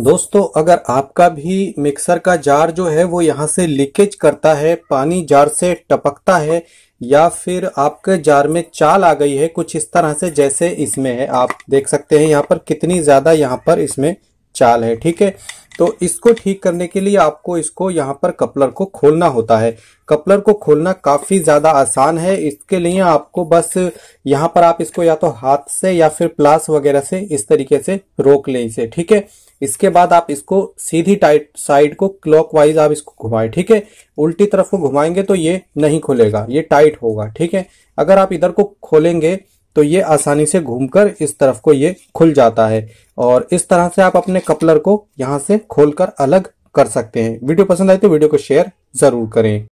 दोस्तों अगर आपका भी मिक्सर का जार जो है वो यहाँ से लीकेज करता है पानी जार से टपकता है या फिर आपके जार में चाल आ गई है कुछ इस तरह से जैसे इसमें है आप देख सकते हैं यहाँ पर कितनी ज़्यादा यहाँ पर इसमें चाल है ठीक है तो इसको ठीक करने के लिए आपको इसको यहाँ पर कपलर को खोलना होता है कपलर को खोलना काफ़ी ज़्यादा आसान है इसके लिए आपको बस यहाँ पर आप इसको या तो हाथ से या फिर प्लास वगैरह से इस तरीके से रोक लें इसे ठीक है इसके बाद आप इसको सीधी टाइट साइड को क्लॉकवाइज आप इसको घुमाएं ठीक है उल्टी तरफ को घुमाएंगे तो ये नहीं खुलेगा ये टाइट होगा ठीक है अगर आप इधर को खोलेंगे तो ये आसानी से घूमकर इस तरफ को ये खुल जाता है और इस तरह से आप अपने कपलर को यहाँ से खोलकर अलग कर सकते हैं वीडियो पसंद आए तो वीडियो को शेयर जरूर करें